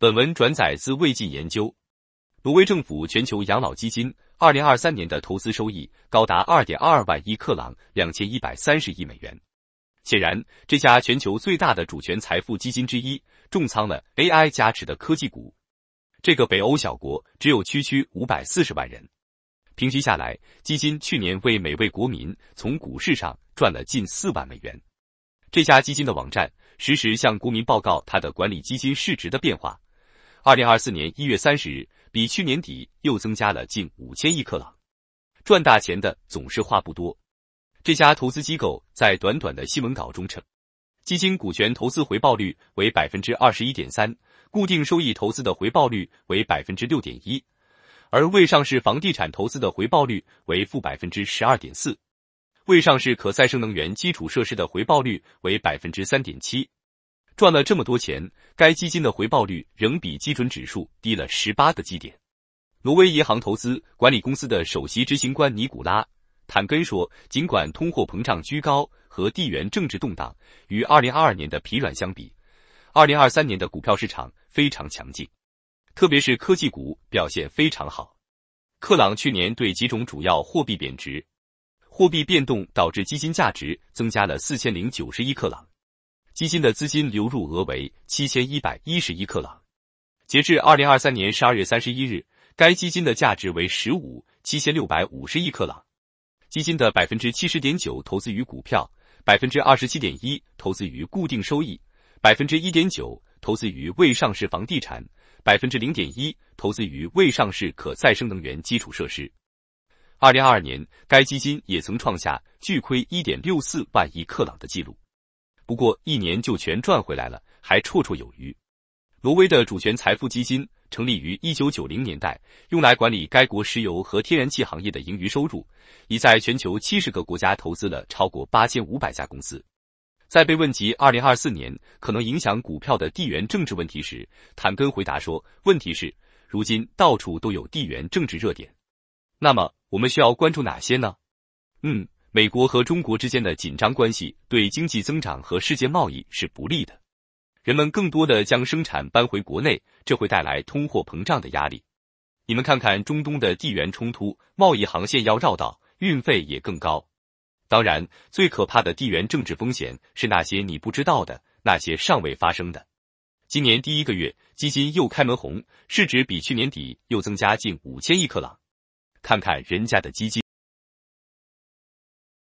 本文转载自《魏晋研究》。挪威政府全球养老基金2023年的投资收益高达2.22万亿克朗 （2130 亿美元）。显然，这家全球最大的主权财富基金之一重仓了 AI 加持的科技股。这个北欧小国只有区区540万人，平均下来，基金去年为每位国民从股市上赚了近4万美元。这家基金的网站实时向国民报告它的管理基金市值的变化。二零二四年一月三十日，比去年底又增加了近五千亿克朗。赚大钱的总是话不多。这家投资机构在短短的新闻稿中称，基金股权投资回报率为百分之二十一点三，固定收益投资的回报率为百分之六点一，而未上市房地产投资的回报率为负百分之十二点四，未上市可再生能源基础设施的回报率为百分之三点七。赚了这么多钱，该基金的回报率仍比基准指数低了十八个基点。挪威银行投资管理公司的首席执行官尼古拉·坦根说：“尽管通货膨胀居高和地缘政治动荡，与二零二二年的疲软相比，二零二三年的股票市场非常强劲，特别是科技股表现非常好。”克朗去年对几种主要货币贬值，货币变动导致基金价值增加了四千零九十一克朗。基金的资金流入额为七千一百一十一克朗，截至二零二三年十二月三十一日，该基金的价值为十五七千六百五十亿克朗。基金的百分之七十点九投资于股票，百分之二十七点一投资于固定收益，百分之一点九投资于未上市房地产，百分之零点一投资于未上市可再生能源基础设施。二零二二年，该基金也曾创下巨亏一点六四万亿克朗的记录。不过一年就全赚回来了，还绰绰有余。挪威的主权财富基金成立于一九九零年代，用来管理该国石油和天然气行业的盈余收入，已在全球七十个国家投资了超过八千五百家公司。在被问及二零二四年可能影响股票的地缘政治问题时，坦根回答说：“问题是，如今到处都有地缘政治热点，那么我们需要关注哪些呢？”嗯。美国和中国之间的紧张关系对经济增长和世界贸易是不利的。人们更多的将生产搬回国内，这会带来通货膨胀的压力。你们看看中东的地缘冲突，贸易航线要绕道，运费也更高。当然，最可怕的地缘政治风险是那些你不知道的，那些尚未发生的。今年第一个月，基金又开门红，市值比去年底又增加近五千亿克朗。看看人家的基金。